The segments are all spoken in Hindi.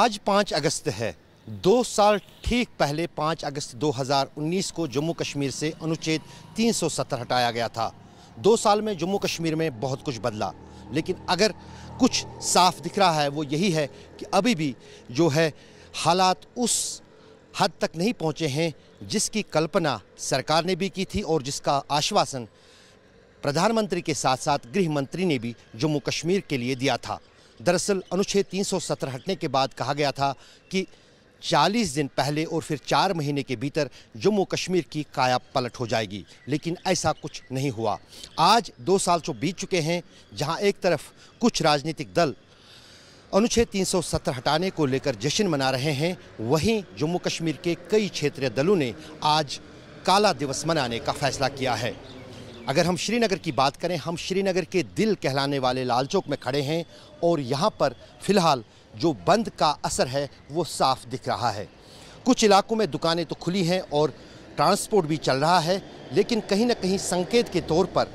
आज पाँच अगस्त है दो साल ठीक पहले पाँच अगस्त 2019 को जम्मू कश्मीर से अनुच्छेद 370 हटाया गया था दो साल में जम्मू कश्मीर में बहुत कुछ बदला लेकिन अगर कुछ साफ दिख रहा है वो यही है कि अभी भी जो है हालात उस हद तक नहीं पहुँचे हैं जिसकी कल्पना सरकार ने भी की थी और जिसका आश्वासन प्रधानमंत्री के साथ साथ गृह मंत्री ने भी जम्मू कश्मीर के लिए दिया था दरअसल अनुच्छेद 317 हटने के बाद कहा गया था कि 40 दिन पहले और फिर चार महीने के भीतर जम्मू कश्मीर की काया पलट हो जाएगी लेकिन ऐसा कुछ नहीं हुआ आज दो साल जो तो बीत चुके हैं जहां एक तरफ कुछ राजनीतिक दल अनुच्छेद 370 हटाने को लेकर जश्न मना रहे हैं वहीं जम्मू कश्मीर के कई क्षेत्रीय दलों ने आज काला दिवस मनाने का फैसला किया है अगर हम श्रीनगर की बात करें हम श्रीनगर के दिल कहलाने वाले लाल चौक में खड़े हैं और यहाँ पर फ़िलहाल जो बंद का असर है वो साफ दिख रहा है कुछ इलाकों में दुकानें तो खुली हैं और ट्रांसपोर्ट भी चल रहा है लेकिन कहीं ना कहीं संकेत के तौर पर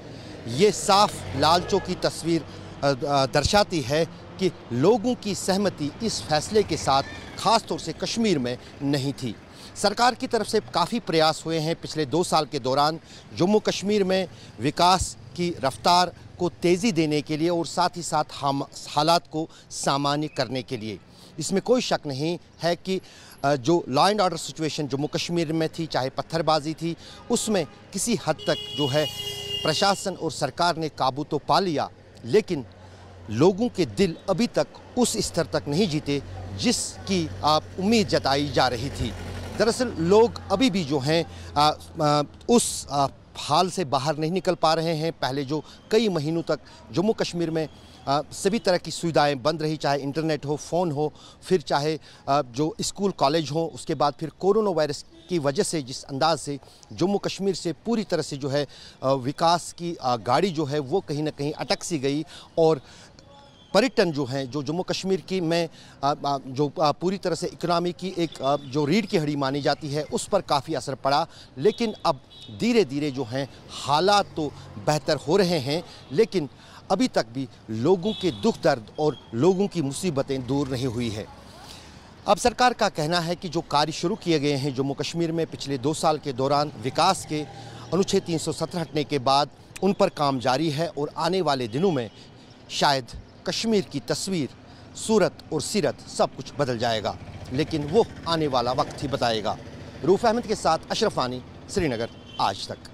ये साफ लाल चौक की तस्वीर दर्शाती है कि लोगों की सहमति इस फैसले के साथ ख़ास तौर से कश्मीर में नहीं थी सरकार की तरफ से काफ़ी प्रयास हुए हैं पिछले दो साल के दौरान जम्मू कश्मीर में विकास की रफ्तार को तेज़ी देने के लिए और साथ ही साथ हम हालात को सामान्य करने के लिए इसमें कोई शक नहीं है कि जो law and order situation Jammu Kashmir में थी चाहे पत्थरबाजी थी उसमें किसी हद तक जो है प्रशासन और सरकार ने काबू तो पा लिया लेकिन लोगों के दिल अभी तक उस स्तर तक नहीं जीते जिसकी आप उम्मीद जताई जा रही थी दरअसल लोग अभी भी जो हैं उस आ, हाल से बाहर नहीं निकल पा रहे हैं पहले जो कई महीनों तक जम्मू कश्मीर में आ, सभी तरह की सुविधाएं बंद रही चाहे इंटरनेट हो फ़ोन हो फिर चाहे आ, जो स्कूल कॉलेज हो उसके बाद फिर कोरोना वायरस की वजह से जिस अंदाज से जम्मू कश्मीर से पूरी तरह से जो है आ, विकास की गाड़ी जो है वो कहीं ना कहीं अटक सी गई और पर्यटन जो हैं जो जम्मू कश्मीर की में जो पूरी तरह से इकनॉमी की एक जो रीढ़ की हड़ी मानी जाती है उस पर काफ़ी असर पड़ा लेकिन अब धीरे धीरे जो हैं हालात तो बेहतर हो रहे हैं लेकिन अभी तक भी लोगों के दुख दर्द और लोगों की मुसीबतें दूर नहीं हुई है अब सरकार का कहना है कि जो कार्य शुरू किए गए हैं जम्मू कश्मीर में पिछले दो साल के दौरान विकास के अनुच्छेद 317 हटने के बाद उन पर काम जारी है और आने वाले दिनों में शायद कश्मीर की तस्वीर सूरत और सीरत सब कुछ बदल जाएगा लेकिन वो आने वाला वक्त ही बताएगा रूफ अहमद के साथ अशरफ श्रीनगर आज तक